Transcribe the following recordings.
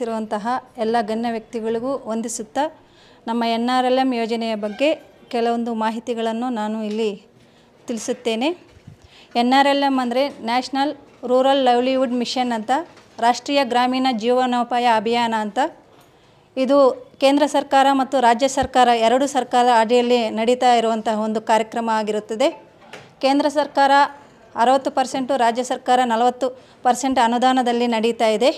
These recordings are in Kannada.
ಭಾಗವಹಿಸಿರುವಂತಹ ಎಲ್ಲ ಗಣ್ಯ ವ್ಯಕ್ತಿಗಳಿಗೂ ವಂದಿಸುತ್ತಾ ನಮ್ಮ ಎನ್ ಆರ್ ಎಲ್ ಎಮ್ ಯೋಜನೆಯ ಬಗ್ಗೆ ಕೆಲವೊಂದು ಮಾಹಿತಿಗಳನ್ನು ನಾನು ಇಲ್ಲಿ ತಿಳಿಸುತ್ತೇನೆ ಎನ್ ಆರ್ ಎಲ್ ಎಮ್ ಅಂದರೆ ನ್ಯಾಷನಲ್ ರೂರಲ್ ಲೈವ್ಲಿಹುಡ್ ಮಿಷನ್ ಅಂತ ರಾಷ್ಟ್ರೀಯ ಗ್ರಾಮೀಣ ಜೀವನೋಪಾಯ ಅಭಿಯಾನ ಅಂತ ಇದು ಕೇಂದ್ರ ಸರ್ಕಾರ ಮತ್ತು ರಾಜ್ಯ ಸರ್ಕಾರ ಎರಡು ಸರ್ಕಾರ ಅಡಿಯಲ್ಲಿ ನಡೀತಾ ಇರುವಂತಹ ಒಂದು ಕಾರ್ಯಕ್ರಮ ಆಗಿರುತ್ತದೆ ಕೇಂದ್ರ ಸರ್ಕಾರ ಅರವತ್ತು ಪರ್ಸೆಂಟು ರಾಜ್ಯ ಸರ್ಕಾರ ನಲವತ್ತು ಪರ್ಸೆಂಟ್ ಅನುದಾನದಲ್ಲಿ ನಡೀತಾ ಇದೆ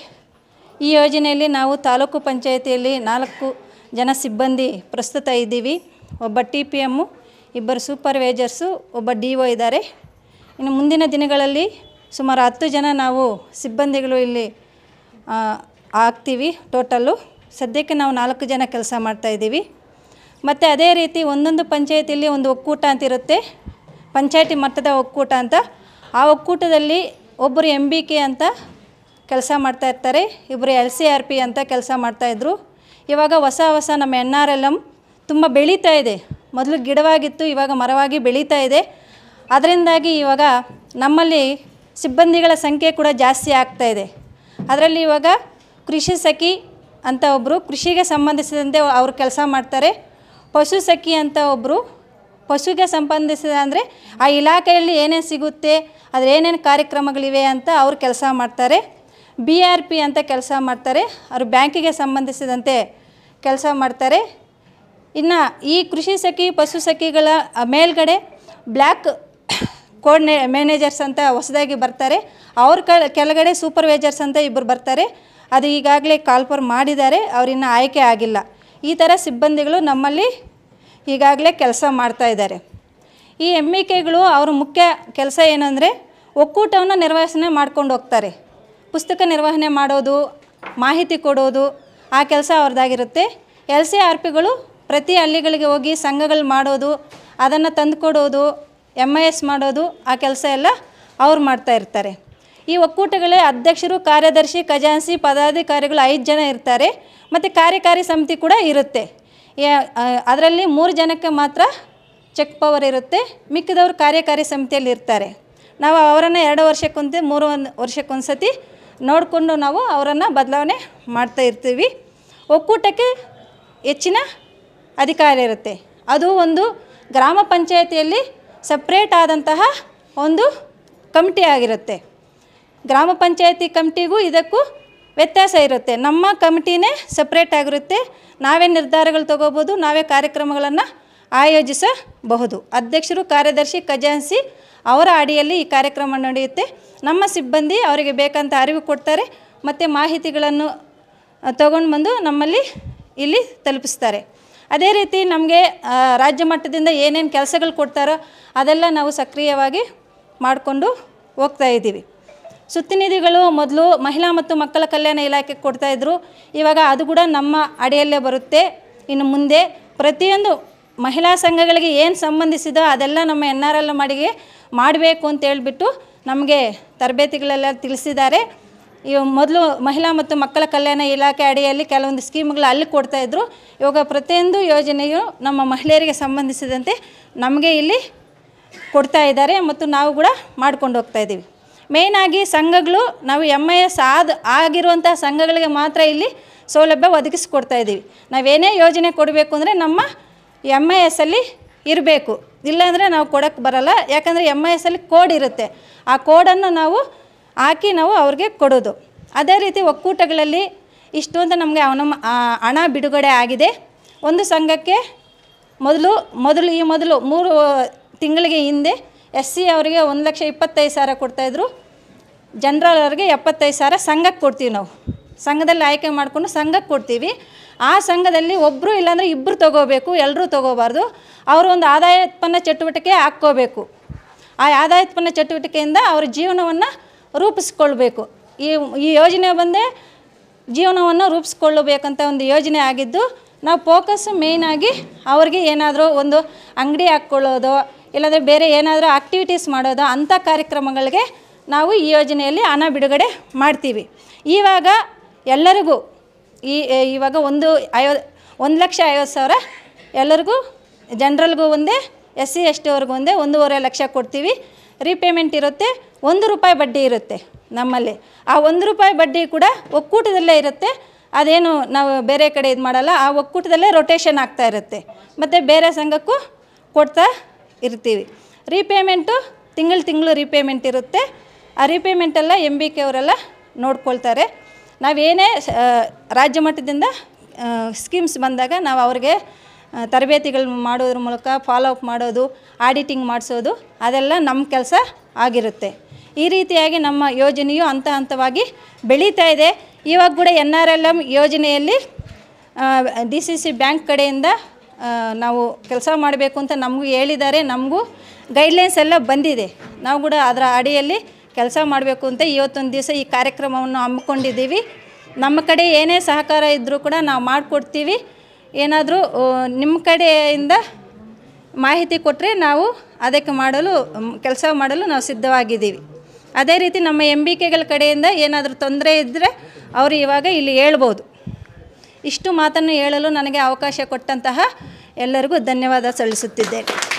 ಈ ಯೋಜನೆಯಲ್ಲಿ ನಾವು ತಾಲೂಕು ಪಂಚಾಯಿತಿಯಲ್ಲಿ ನಾಲ್ಕು ಜನ ಸಿಬ್ಬಂದಿ ಪ್ರಸ್ತುತ ಇದ್ದೀವಿ ಒಬ್ಬ ಟಿ ಪಿ ಎಮ್ಮು ಇಬ್ಬರು ಸೂಪರ್ವೈಸರ್ಸು ಒಬ್ಬ ಡಿ ಒ ಇದ್ದಾರೆ ಇನ್ನು ಮುಂದಿನ ದಿನಗಳಲ್ಲಿ ಸುಮಾರು ಹತ್ತು ಜನ ನಾವು ಸಿಬ್ಬಂದಿಗಳು ಇಲ್ಲಿ ಆಗ್ತೀವಿ ಟೋಟಲ್ಲು ಸದ್ಯಕ್ಕೆ ನಾವು ನಾಲ್ಕು ಜನ ಕೆಲಸ ಮಾಡ್ತಾಯಿದ್ದೀವಿ ಮತ್ತು ಅದೇ ರೀತಿ ಒಂದೊಂದು ಪಂಚಾಯತಿಯಲ್ಲಿ ಒಂದು ಒಕ್ಕೂಟ ಇರುತ್ತೆ ಪಂಚಾಯತಿ ಮಟ್ಟದ ಒಕ್ಕೂಟ ಅಂತ ಆ ಒಕ್ಕೂಟದಲ್ಲಿ ಒಬ್ಬರು ಎಮ್ ಬಿ ಕೆ ಅಂತ ಕೆಲಸ ಇರ್ತಾರೆ ಇಬ್ಬರು ಎಲ್ ಸಿ ಆರ್ ಪಿ ಅಂತ ಕೆಲಸ ಮಾಡ್ತಾಯಿದ್ರು ಇವಾಗ ಹೊಸ ಹೊಸ ನಮ್ಮ ಎನ್ ಆರ್ ಎಲ್ ಎಮ್ ತುಂಬ ಬೆಳೀತಾ ಇದೆ ಮೊದಲು ಗಿಡವಾಗಿತ್ತು ಇವಾಗ ಮರವಾಗಿ ಬೆಳೀತಾ ಇದೆ ಅದರಿಂದಾಗಿ ಇವಾಗ ನಮ್ಮಲ್ಲಿ ಸಿಬ್ಬಂದಿಗಳ ಸಂಖ್ಯೆ ಕೂಡ ಜಾಸ್ತಿ ಆಗ್ತಾ ಇದೆ ಅದರಲ್ಲಿ ಇವಾಗ ಕೃಷಿ ಸಖಿ ಅಂತ ಒಬ್ಬರು ಕೃಷಿಗೆ ಸಂಬಂಧಿಸಿದಂತೆ ಅವರು ಕೆಲಸ ಮಾಡ್ತಾರೆ ಪಶು ಸಖಿ ಅಂತ ಒಬ್ಬರು ಪಶುಗೆ ಸಂಬಂಧಿಸಿದ ಅಂದರೆ ಆ ಇಲಾಖೆಯಲ್ಲಿ ಏನೇನು ಸಿಗುತ್ತೆ ಅದ್ರ ಏನೇನು ಕಾರ್ಯಕ್ರಮಗಳಿವೆ ಅಂತ ಅವರು ಕೆಲಸ ಮಾಡ್ತಾರೆ ಬಿ ಆರ್ ಪಿ ಅಂತ ಕೆಲಸ ಮಾಡ್ತಾರೆ ಅವರು ಬ್ಯಾಂಕಿಗೆ ಸಂಬಂಧಿಸಿದಂತೆ ಕೆಲಸ ಮಾಡ್ತಾರೆ ಇನ್ನು ಈ ಕೃಷಿ ಸಖಿ ಪಶು ಸಖಿಗಳ ಮೇಲ್ಗಡೆ ಬ್ಲ್ಯಾಕ್ ಕೋಡ್ ಮ್ಯಾನೇಜರ್ಸ್ ಅಂತ ಹೊಸದಾಗಿ ಬರ್ತಾರೆ ಅವ್ರ ಕ ಕೆಳಗಡೆ ಸೂಪರ್ವೈಸರ್ಸ್ ಅಂತ ಇಬ್ಬರು ಬರ್ತಾರೆ ಅದು ಈಗಾಗಲೇ ಕಾಲ್ಫರ್ ಮಾಡಿದ್ದಾರೆ ಅವರಿನ್ನು ಆಯ್ಕೆ ಆಗಿಲ್ಲ ಈ ಥರ ಸಿಬ್ಬಂದಿಗಳು ನಮ್ಮಲ್ಲಿ ಈಗಾಗಲೇ ಕೆಲಸ ಮಾಡ್ತಾ ಇದ್ದಾರೆ ಈ ಎಮ್ ಇ ಕೆಗಳು ಅವ್ರ ಮುಖ್ಯ ಕೆಲಸ ಏನಂದರೆ ಒಕ್ಕೂಟವನ್ನು ನಿರ್ವಹಣೆ ಮಾಡ್ಕೊಂಡು ಹೋಗ್ತಾರೆ ಪುಸ್ತಕ ನಿರ್ವಹಣೆ ಮಾಡೋದು ಮಾಹಿತಿ ಕೊಡೋದು ಆ ಕೆಲಸ ಅವ್ರದ್ದಾಗಿರುತ್ತೆ ಎಲ್ ಸಿ ಆರ್ ಪಿಗಳು ಪ್ರತಿ ಹಳ್ಳಿಗಳಿಗೆ ಹೋಗಿ ಸಂಘಗಳು ಮಾಡೋದು ಅದನ್ನು ತಂದು ಕೊಡೋದು ಎಮ್ ಐ ಎಸ್ ಮಾಡೋದು ಆ ಕೆಲಸ ಎಲ್ಲ ಅವ್ರು ಮಾಡ್ತಾ ಇರ್ತಾರೆ ಈ ಒಕ್ಕೂಟಗಳೇ ಅಧ್ಯಕ್ಷರು ಕಾರ್ಯದರ್ಶಿ ಖಜಾನ್ಸಿ ಪದಾಧಿಕಾರಿಗಳು ಐದು ಜನ ಇರ್ತಾರೆ ಮತ್ತು ಕಾರ್ಯಕಾರಿ ಸಮಿತಿ ಕೂಡ ಇರುತ್ತೆ ಅದರಲ್ಲಿ ಮೂರು ಜನಕ್ಕೆ ಮಾತ್ರ ಚೆಕ್ ಪವರ್ ಇರುತ್ತೆ ಮಿಕ್ಕಿದವರು ಕಾರ್ಯಕಾರಿ ಸಮಿತಿಯಲ್ಲಿ ಇರ್ತಾರೆ ನಾವು ಅವರನ್ನು ಎರಡು ವರ್ಷಕ್ಕೊಂದು ಮೂರು ಒಂದು ವರ್ಷಕ್ಕೊಂದು ಸತಿ ನೋಡಿಕೊಂಡು ನಾವು ಅವರನ್ನು ಬದಲಾವಣೆ ಮಾಡ್ತಾ ಇರ್ತೀವಿ ಒಕ್ಕೂಟಕ್ಕೆ ಹೆಚ್ಚಿನ ಅಧಿಕಾರ ಇರುತ್ತೆ ಅದು ಒಂದು ಗ್ರಾಮ ಪಂಚಾಯತಿಯಲ್ಲಿ ಸಪ್ರೇಟ್ ಆದಂತಹ ಒಂದು ಕಮಿಟಿ ಆಗಿರುತ್ತೆ ಗ್ರಾಮ ಪಂಚಾಯತಿ ಕಮಿಟಿಗೂ ಇದಕ್ಕೂ ವ್ಯತ್ಯಾಸ ಇರುತ್ತೆ ನಮ್ಮ ಕಮಿಟಿನೇ ಸಪ್ರೇಟ್ ಆಗಿರುತ್ತೆ ನಾವೇ ನಿರ್ಧಾರಗಳು ತಗೋಬೋದು ನಾವೇ ಕಾರ್ಯಕ್ರಮಗಳನ್ನು ಆಯೋಜಿಸಬಹುದು ಅಧ್ಯಕ್ಷರು ಕಾರ್ಯದರ್ಶಿ ಖಜಾನ್ಸಿ ಅವರ ಅಡಿಯಲ್ಲಿ ಈ ಕಾರ್ಯಕ್ರಮ ನಡೆಯುತ್ತೆ ನಮ್ಮ ಸಿಬ್ಬಂದಿ ಅವರಿಗೆ ಬೇಕಂತ ಅರಿವು ಕೊಡ್ತಾರೆ ಮತ್ತು ಮಾಹಿತಿಗಳನ್ನು ತಗೊಂಡು ಬಂದು ನಮ್ಮಲ್ಲಿ ಇಲ್ಲಿ ತಲುಪಿಸ್ತಾರೆ ಅದೇ ರೀತಿ ನಮಗೆ ರಾಜ್ಯ ಮಟ್ಟದಿಂದ ಏನೇನು ಕೆಲಸಗಳು ಕೊಡ್ತಾರೋ ಅದೆಲ್ಲ ನಾವು ಸಕ್ರಿಯವಾಗಿ ಮಾಡಿಕೊಂಡು ಹೋಗ್ತಾ ಇದ್ದೀವಿ ಸುತ್ತಿನಿಧಿಗಳು ಮೊದಲು ಮಹಿಳಾ ಮತ್ತು ಮಕ್ಕಳ ಕಲ್ಯಾಣ ಇಲಾಖೆಗೆ ಕೊಡ್ತಾಯಿದ್ರು ಇವಾಗ ಅದು ಕೂಡ ನಮ್ಮ ಅಡಿಯಲ್ಲೇ ಬರುತ್ತೆ ಇನ್ನು ಮುಂದೆ ಪ್ರತಿಯೊಂದು ಮಹಿಳಾ ಸಂಘಗಳಿಗೆ ಏನು ಸಂಬಂಧಿಸಿದೋ ಅದೆಲ್ಲ ನಮ್ಮ ಎನ್ ಆರ್ ಎಲ್ ಮಡಿಗೆ ಮಾಡಬೇಕು ಅಂತೇಳ್ಬಿಟ್ಟು ನಮಗೆ ತರಬೇತಿಗಳೆಲ್ಲ ತಿಳಿಸಿದ್ದಾರೆ ಇವ ಮೊದಲು ಮಹಿಳಾ ಮತ್ತು ಮಕ್ಕಳ ಕಲ್ಯಾಣ ಇಲಾಖೆ ಅಡಿಯಲ್ಲಿ ಕೆಲವೊಂದು ಸ್ಕೀಮ್ಗಳು ಅಲ್ಲಿ ಕೊಡ್ತಾಯಿದ್ರು ಇವಾಗ ಪ್ರತಿಯೊಂದು ಯೋಜನೆಯು ನಮ್ಮ ಮಹಿಳೆಯರಿಗೆ ಸಂಬಂಧಿಸಿದಂತೆ ನಮಗೆ ಇಲ್ಲಿ ಕೊಡ್ತಾ ಇದ್ದಾರೆ ಮತ್ತು ನಾವು ಕೂಡ ಮಾಡ್ಕೊಂಡು ಹೋಗ್ತಾ ಇದ್ದೀವಿ ಮೇಯ್ನಾಗಿ ಸಂಘಗಳು ನಾವು ಎಮ್ ಐ ಎಸ್ ಆದ ಆಗಿರುವಂಥ ಸಂಘಗಳಿಗೆ ಮಾತ್ರ ಇಲ್ಲಿ ಸೌಲಭ್ಯ ಒದಗಿಸಿಕೊಡ್ತಾ ಇದ್ದೀವಿ ನಾವೇನೇ ಯೋಜನೆ ಕೊಡಬೇಕು ಅಂದರೆ ನಮ್ಮ ಎಮ್ ಐ ಎಸ್ಸಲ್ಲಿ ಇರಬೇಕು ಇಲ್ಲಾಂದರೆ ನಾವು ಕೊಡೋಕ್ಕೆ ಬರಲ್ಲ ಯಾಕಂದರೆ ಎಮ್ ಐ ಎಸ್ ಅಲ್ಲಿ ಕೋಡ್ ಇರುತ್ತೆ ಆ ಕೋಡನ್ನು ನಾವು ಹಾಕಿ ನಾವು ಅವ್ರಿಗೆ ಕೊಡೋದು ಅದೇ ರೀತಿ ಒಕ್ಕೂಟಗಳಲ್ಲಿ ಇಷ್ಟು ಅಂತ ನಮಗೆ ಅವನ ಹಣ ಬಿಡುಗಡೆ ಆಗಿದೆ ಒಂದು ಸಂಘಕ್ಕೆ ಮೊದಲು ಮೊದಲು ಈ ಮೊದಲು ಮೂರು ತಿಂಗಳಿಗೆ ಹಿಂದೆ ಎಸ್ ಸಿ ಅವರಿಗೆ ಒಂದು ಲಕ್ಷ ಇಪ್ಪತ್ತೈದು ಸಾವಿರ ಕೊಡ್ತಾಯಿದ್ರು ಜನರಲ್ ಅವ್ರಿಗೆ ಎಪ್ಪತ್ತೈದು ಸಾವಿರ ಸಂಘಕ್ಕೆ ಕೊಡ್ತೀವಿ ನಾವು ಸಂಘದಲ್ಲಿ ಆಯ್ಕೆ ಮಾಡಿಕೊಂಡು ಸಂಘಕ್ಕೆ ಕೊಡ್ತೀವಿ ಆ ಸಂಘದಲ್ಲಿ ಒಬ್ಬರು ಇಲ್ಲಾಂದರೆ ಇಬ್ಬರು ತಗೋಬೇಕು ಎಲ್ಲರೂ ತಗೋಬಾರ್ದು ಅವರು ಒಂದು ಆದಾಯ ಉತ್ಪನ್ನ ಚಟುವಟಿಕೆ ಹಾಕ್ಕೋಬೇಕು ಆ ಆದಾಯ ಉತ್ಪನ್ನ ಚಟುವಟಿಕೆಯಿಂದ ಅವರ ಜೀವನವನ್ನು ರೂಪಿಸ್ಕೊಳ್ಬೇಕು ಈ ಈ ಯೋಜನೆ ಬಂದೇ ಜೀವನವನ್ನು ರೂಪಿಸ್ಕೊಳ್ಳಬೇಕಂತ ಒಂದು ಯೋಜನೆ ಆಗಿದ್ದು ನಾವು ಫೋಕಸ್ ಮೇಯ್ನಾಗಿ ಅವ್ರಿಗೆ ಏನಾದರೂ ಒಂದು ಅಂಗಡಿ ಹಾಕ್ಕೊಳ್ಳೋದು ಇಲ್ಲಾಂದರೆ ಬೇರೆ ಏನಾದರೂ ಆಕ್ಟಿವಿಟೀಸ್ ಮಾಡೋದು ಅಂಥ ಕಾರ್ಯಕ್ರಮಗಳಿಗೆ ನಾವು ಈ ಯೋಜನೆಯಲ್ಲಿ ಹಣ ಬಿಡುಗಡೆ ಮಾಡ್ತೀವಿ ಇವಾಗ ಎಲ್ಲರಿಗೂ ಈ ಇವಾಗ ಒಂದು ಐವ ಒಂದು ಲಕ್ಷ ಐವತ್ತು ಸಾವಿರ ಎಲ್ಲರಿಗೂ ಜನರಲ್ಗೂ ಒಂದೇ ಎಸ್ ಸಿ ಎಸ್ ಟಿ ಅವ್ರಿಗೂ ಒಂದೇ ಒಂದೂವರೆ ಲಕ್ಷ ಕೊಡ್ತೀವಿ ರೀಪೇಮೆಂಟ್ ಇರುತ್ತೆ ಒಂದು ರೂಪಾಯಿ ಬಡ್ಡಿ ಇರುತ್ತೆ ನಮ್ಮಲ್ಲಿ ಆ ಒಂದು ರೂಪಾಯಿ ಬಡ್ಡಿ ಕೂಡ ಒಕ್ಕೂಟದಲ್ಲೇ ಇರುತ್ತೆ ಅದೇನು ನಾವು ಬೇರೆ ಕಡೆ ಇದು ಮಾಡಲ್ಲ ಆ ಒಕ್ಕೂಟದಲ್ಲೇ ರೊಟೇಷನ್ ಆಗ್ತಾ ಇರುತ್ತೆ ಮತ್ತು ಬೇರೆ ಸಂಘಕ್ಕೂ ಕೊಡ್ತಾ ಇರ್ತೀವಿ ರೀಪೇಮೆಂಟು ತಿಂಗಳು ತಿಂಗಳು ರೀಪೇಮೆಂಟ್ ಇರುತ್ತೆ ಆ ರೀಪೇಮೆಂಟೆಲ್ಲ ಎಮ್ ಬಿ ಕೆ ಅವರೆಲ್ಲ ನೋಡ್ಕೊಳ್ತಾರೆ ನಾವೇನೇ ರಾಜ್ಯ ಮಟ್ಟದಿಂದ ಸ್ಕೀಮ್ಸ್ ಬಂದಾಗ ನಾವು ಅವ್ರಿಗೆ ತರಬೇತಿಗಳು ಮಾಡೋದ್ರ ಮೂಲಕ ಫಾಲೋ ಅಪ್ ಮಾಡೋದು ಆಡಿಟಿಂಗ್ ಮಾಡಿಸೋದು ಅದೆಲ್ಲ ನಮ್ಮ ಕೆಲಸ ಆಗಿರುತ್ತೆ ಈ ರೀತಿಯಾಗಿ ನಮ್ಮ ಯೋಜನೆಯು ಹಂತ ಹಂತವಾಗಿ ಬೆಳೀತಾ ಇದೆ ಇವಾಗ ಕೂಡ ಎನ್ ಆರ್ ಎಲ್ ಎಮ್ ಯೋಜನೆಯಲ್ಲಿ ಡಿ ಸಿ ಸಿ ಬ್ಯಾಂಕ್ ಕಡೆಯಿಂದ ನಾವು ಕೆಲಸ ಮಾಡಬೇಕು ಅಂತ ನಮಗೂ ಹೇಳಿದ್ದಾರೆ ನಮಗೂ ಗೈಡ್ಲೈನ್ಸ್ ಎಲ್ಲ ಬಂದಿದೆ ನಾವು ಕೂಡ ಅದರ ಅಡಿಯಲ್ಲಿ ಕೆಲಸ ಮಾಡಬೇಕು ಅಂತ ಇವತ್ತೊಂದು ದಿವಸ ಈ ಕಾರ್ಯಕ್ರಮವನ್ನು ಹಮ್ಮಿಕೊಂಡಿದ್ದೀವಿ ನಮ್ಮ ಕಡೆ ಏನೇ ಸಹಕಾರ ಇದ್ದರೂ ಕೂಡ ನಾವು ಮಾಡಿಕೊಡ್ತೀವಿ ಏನಾದರೂ ನಿಮ್ಮ ಕಡೆಯಿಂದ ಮಾಹಿತಿ ಕೊಟ್ಟರೆ ನಾವು ಅದಕ್ಕೆ ಮಾಡಲು ಕೆಲಸ ಮಾಡಲು ನಾವು ಸಿದ್ಧವಾಗಿದ್ದೀವಿ ಅದೇ ರೀತಿ ನಮ್ಮ ಎಂಬಿಕೆಗಳ ಬಿ ಕೆಗಳ ಕಡೆಯಿಂದ ಏನಾದರೂ ತೊಂದರೆ ಇದ್ದರೆ ಅವರು ಇವಾಗ ಇಲ್ಲಿ ಹೇಳ್ಬೋದು ಇಷ್ಟು ಮಾತನ್ನು ಹೇಳಲು ನನಗೆ ಅವಕಾಶ ಕೊಟ್ಟಂತಹ ಎಲ್ಲರಿಗೂ ಧನ್ಯವಾದ ಸಲ್ಲಿಸುತ್ತಿದ್ದೇನೆ